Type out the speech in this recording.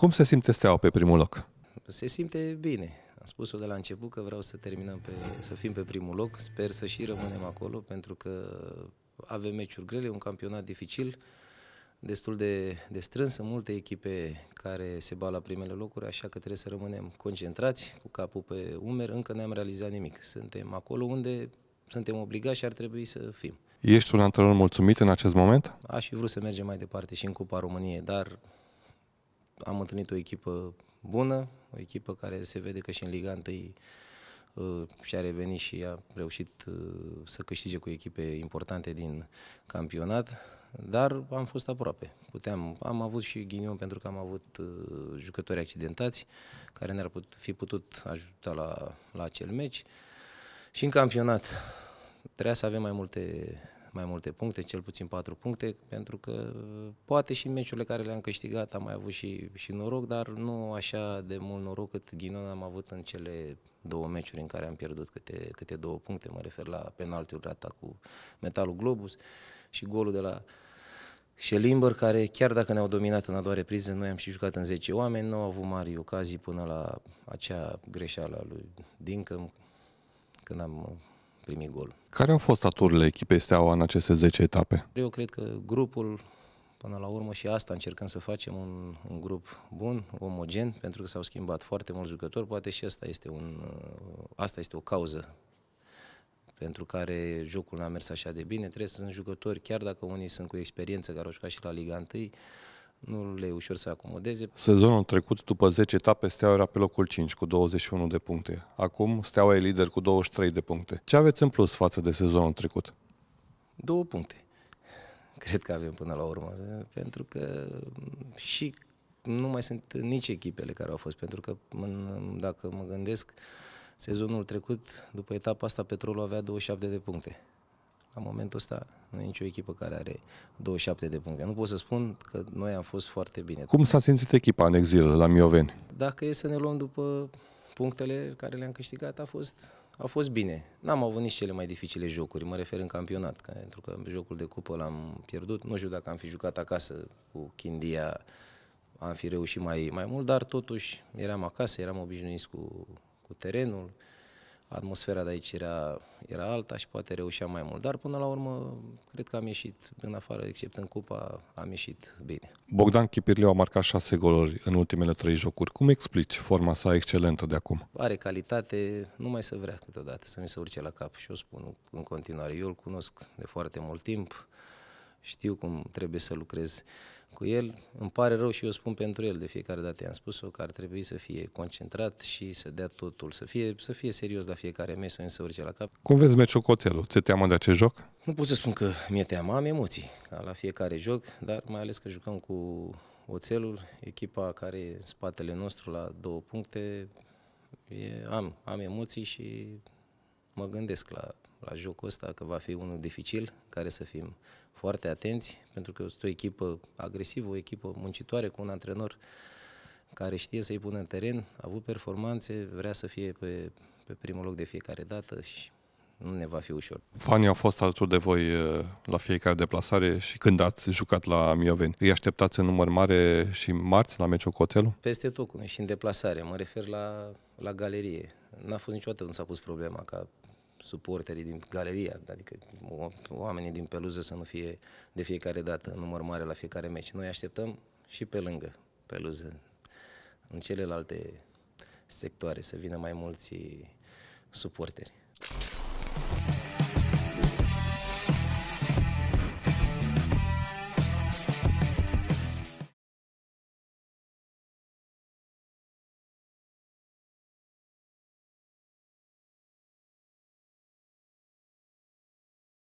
Cum se simte steaua pe primul loc? Se simte bine. Am spus-o de la început că vreau să terminăm pe, să fim pe primul loc. Sper să și rămânem acolo pentru că avem meciuri grele, un campionat dificil, destul de, de strâns, sunt multe echipe care se bat la primele locuri, așa că trebuie să rămânem concentrați, cu capul pe umeri, încă n-am realizat nimic. Suntem acolo unde suntem obligați și ar trebui să fim. Ești un antrenor mulțumit în acest moment? Aș fi vrut să mergem mai departe și în Cupa României, dar am întâlnit o echipă bună, o echipă care se vede că și în Liga 1 uh, și-a revenit și a reușit uh, să câștige cu echipe importante din campionat, dar am fost aproape. Puteam, am avut și ghinion pentru că am avut uh, jucători accidentați care ne-ar put, fi putut ajuta la, la acel meci. Și în campionat trebuia să avem mai multe mai multe puncte, cel puțin patru puncte, pentru că poate și în meciurile care le-am câștigat am mai avut și, și noroc, dar nu așa de mult noroc cât ghinon am avut în cele două meciuri în care am pierdut câte, câte două puncte, mă refer la penaltiul rata cu Metalul Globus și golul de la Șelimber, care chiar dacă ne-au dominat în a doua repriză, noi am și jucat în 10 oameni, nu au avut mari ocazii până la acea greșeală a lui Dincă, când am primi gol. Care au fost aturile echipei Steaua în aceste 10 etape? Eu cred că grupul, până la urmă și asta încercăm să facem un, un grup bun, omogen, pentru că s-au schimbat foarte mulți jucători, poate și asta este, un, uh, asta este o cauză pentru care jocul n-a mers așa de bine. Trebuie să sunt jucători, chiar dacă unii sunt cu experiență, care au jucat și la Liga 1, nu le e ușor să acomodeze. Sezonul trecut, după 10 etape, Steaua era pe locul 5 cu 21 de puncte. Acum Steaua e lider cu 23 de puncte. Ce aveți în plus față de sezonul trecut? Două puncte. Cred că avem până la urmă, pentru că și nu mai sunt nici echipele care au fost, pentru că în, dacă mă gândesc, sezonul trecut, după etapa asta, Petrolul avea 27 de puncte. La momentul ăsta nu e nicio echipă care are 27 de puncte. Nu pot să spun că noi am fost foarte bine. Cum s-a simțit echipa în exil la Mioveni? Dacă e să ne luăm după punctele care le-am câștigat, a fost, a fost bine. N-am avut nici cele mai dificile jocuri, mă refer în campionat, că, pentru că jocul de cupă l-am pierdut. Nu știu dacă am fi jucat acasă cu Chindia, am fi reușit mai, mai mult, dar totuși eram acasă, eram obișnuiți cu, cu terenul atmosfera de aici era, era alta și poate reușeam mai mult. Dar până la urmă, cred că am ieșit în afară, except în cupa, am ieșit bine. Bogdan Chipirliu a marcat șase goluri în ultimele trei jocuri. Cum explici forma sa excelentă de acum? Are calitate, nu mai să vrea câteodată să mi se urce la cap și o spun în continuare. Eu îl cunosc de foarte mult timp, știu cum trebuie să lucrez cu el. Îmi pare rău și eu spun pentru el de fiecare dată, i-am spus-o că ar trebui să fie concentrat și să dea totul, să fie, să fie serios la fiecare meci, să nu se urce la cap. Cum vezi meciul cu Otelu? Ți-e teamă de acest joc? Nu pot să spun că mi-e teamă, am emoții ca la fiecare joc, dar mai ales că jucăm cu Oțelul, echipa care e în spatele nostru la două puncte, e, am, am emoții și mă gândesc la la jocul ăsta, că va fi unul dificil, care să fim foarte atenți, pentru că este o echipă agresivă, o echipă muncitoare cu un antrenor care știe să-i pună în teren, a avut performanțe, vrea să fie pe, pe primul loc de fiecare dată și nu ne va fi ușor. Fanii au fost alături de voi eh, la fiecare deplasare și când ați jucat la Mioveni. Îi așteptați în număr mare și marți la meciul cu Oțelul? Peste tot, și în deplasare. Mă refer la, la galerie. N-a fost niciodată, nu s-a pus problema ca suporterii din galeria, adică oamenii din peluză să nu fie de fiecare dată număr mare la fiecare meci. Noi așteptăm și pe lângă peluză, în celelalte sectoare, să vină mai mulți suporteri.